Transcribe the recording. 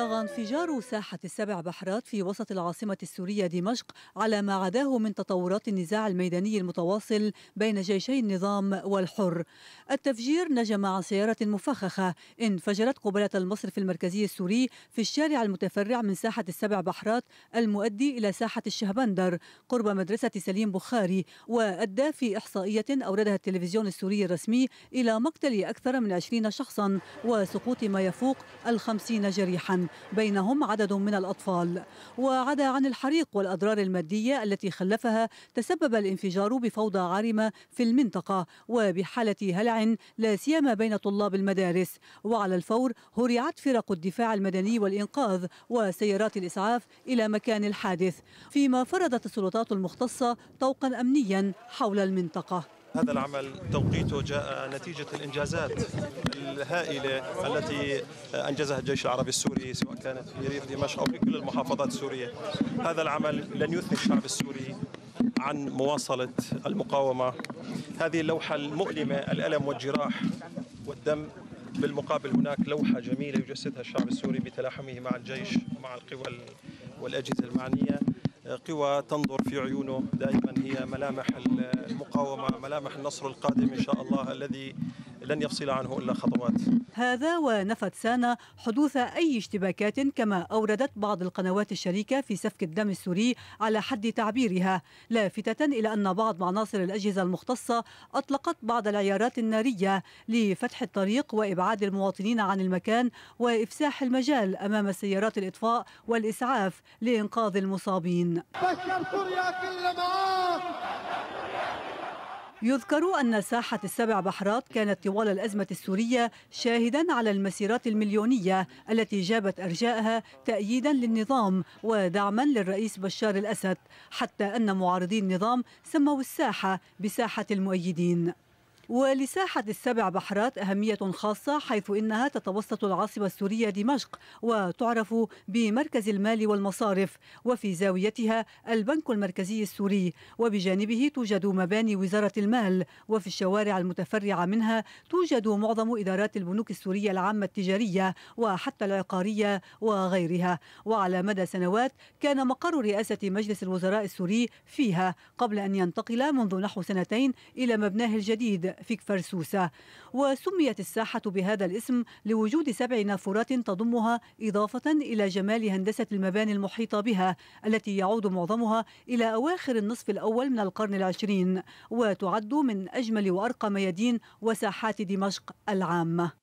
طغى انفجار ساحة السبع بحرات في وسط العاصمة السورية دمشق على ما عداه من تطورات النزاع الميداني المتواصل بين جيشي النظام والحر التفجير نجم عن سيارة مفخخة انفجرت قبالة المصرف المركزي السوري في الشارع المتفرع من ساحة السبع بحرات المؤدي إلى ساحة الشهبندر قرب مدرسة سليم بخاري وأدى في إحصائية أوردها التلفزيون السوري الرسمي إلى مقتل أكثر من 20 شخصا وسقوط ما يفوق الخمسين جريحا بينهم عدد من الأطفال وعدا عن الحريق والأضرار المادية التي خلفها تسبب الانفجار بفوضى عارمة في المنطقة وبحالة هلع لا سيما بين طلاب المدارس وعلى الفور هرعت فرق الدفاع المدني والإنقاذ وسيارات الإسعاف إلى مكان الحادث فيما فرضت السلطات المختصة طوقا أمنيا حول المنطقة هذا العمل توقيته جاء نتيجة الإنجازات الهائلة التي أنجزها الجيش العربي السوري سواء كانت في ريف دمشق أو في كل المحافظات السورية هذا العمل لن يثني الشعب السوري عن مواصلة المقاومة هذه اللوحة المؤلمة الألم والجراح والدم بالمقابل هناك لوحة جميلة يجسدها الشعب السوري بتلاحمه مع الجيش ومع القوى والأجهزة المعنية قوى تنظر في عيونه دائما هي ملامح المقاومه ملامح النصر القادم ان شاء الله الذي لن يفصل عنه إلا خطوات هذا ونفت سانا حدوث أي اشتباكات كما أوردت بعض القنوات الشريكة في سفك الدم السوري على حد تعبيرها لافتة إلى أن بعض عناصر الأجهزة المختصة أطلقت بعض العيارات النارية لفتح الطريق وإبعاد المواطنين عن المكان وإفساح المجال أمام سيارات الإطفاء والإسعاف لإنقاذ المصابين بشر سوريا كل ما يذكر أن ساحة السبع بحرات كانت طوال الأزمة السورية شاهدا على المسيرات المليونية التي جابت أرجاءها تأييدا للنظام ودعما للرئيس بشار الأسد حتى أن معارضي النظام سموا الساحة بساحة المؤيدين ولساحة السبع بحرات أهمية خاصة حيث إنها تتوسط العاصمة السورية دمشق وتعرف بمركز المال والمصارف وفي زاويتها البنك المركزي السوري وبجانبه توجد مباني وزارة المال وفي الشوارع المتفرعة منها توجد معظم إدارات البنوك السورية العامة التجارية وحتى العقارية وغيرها وعلى مدى سنوات كان مقر رئاسة مجلس الوزراء السوري فيها قبل أن ينتقل منذ نحو سنتين إلى مبناه الجديد فيك فرسوسة وسميت الساحة بهذا الاسم لوجود سبع نافورات تضمها إضافة إلى جمال هندسة المباني المحيطة بها التي يعود معظمها إلى أواخر النصف الأول من القرن العشرين وتعد من أجمل وأرقى ميادين وساحات دمشق العامة